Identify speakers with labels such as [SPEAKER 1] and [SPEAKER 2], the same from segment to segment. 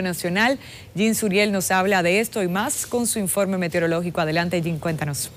[SPEAKER 1] Nacional. Jim Suriel nos habla de esto y más con su informe meteorológico. Adelante, Jim, cuéntanos.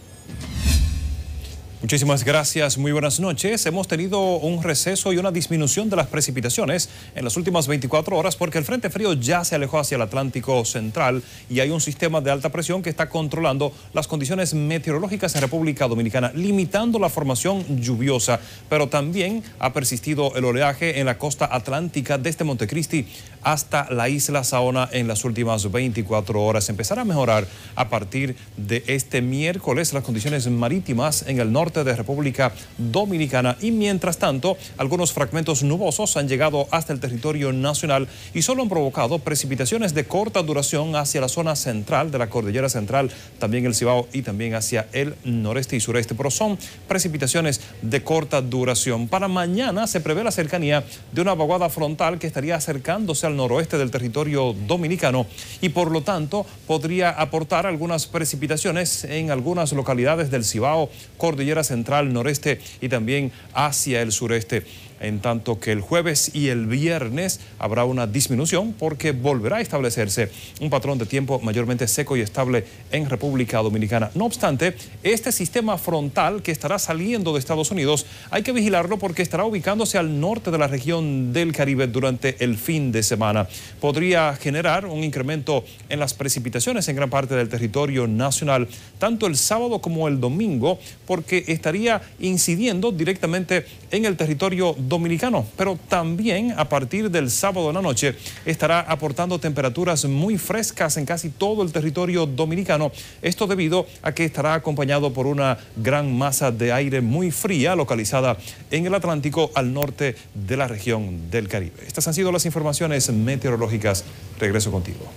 [SPEAKER 1] Muchísimas gracias, muy buenas noches. Hemos tenido un receso y una disminución de las precipitaciones en las últimas 24 horas porque el Frente Frío ya se alejó hacia el Atlántico Central y hay un sistema de alta presión que está controlando las condiciones meteorológicas en República Dominicana, limitando la formación lluviosa, pero también ha persistido el oleaje en la costa atlántica desde Montecristi hasta la isla Saona en las últimas 24 horas. Empezará a mejorar a partir de este miércoles las condiciones marítimas en el norte de República Dominicana y mientras tanto algunos fragmentos nubosos han llegado hasta el territorio nacional y solo han provocado precipitaciones de corta duración hacia la zona central de la cordillera central, también el Cibao y también hacia el noreste y sureste, pero son precipitaciones de corta duración. Para mañana se prevé la cercanía de una vaguada frontal que estaría acercándose al noroeste del territorio dominicano y por lo tanto podría aportar algunas precipitaciones en algunas localidades del Cibao, cordillera central, noreste y también hacia el sureste en tanto que el jueves y el viernes habrá una disminución porque volverá a establecerse un patrón de tiempo mayormente seco y estable en República Dominicana. No obstante, este sistema frontal que estará saliendo de Estados Unidos hay que vigilarlo porque estará ubicándose al norte de la región del Caribe durante el fin de semana. Podría generar un incremento en las precipitaciones en gran parte del territorio nacional, tanto el sábado como el domingo, porque estaría incidiendo directamente en el territorio dominicano, pero también a partir del sábado en la noche estará aportando temperaturas muy frescas en casi todo el territorio dominicano. Esto debido a que estará acompañado por una gran masa de aire muy fría localizada en el Atlántico al norte de la región del Caribe. Estas han sido las informaciones meteorológicas. Regreso contigo.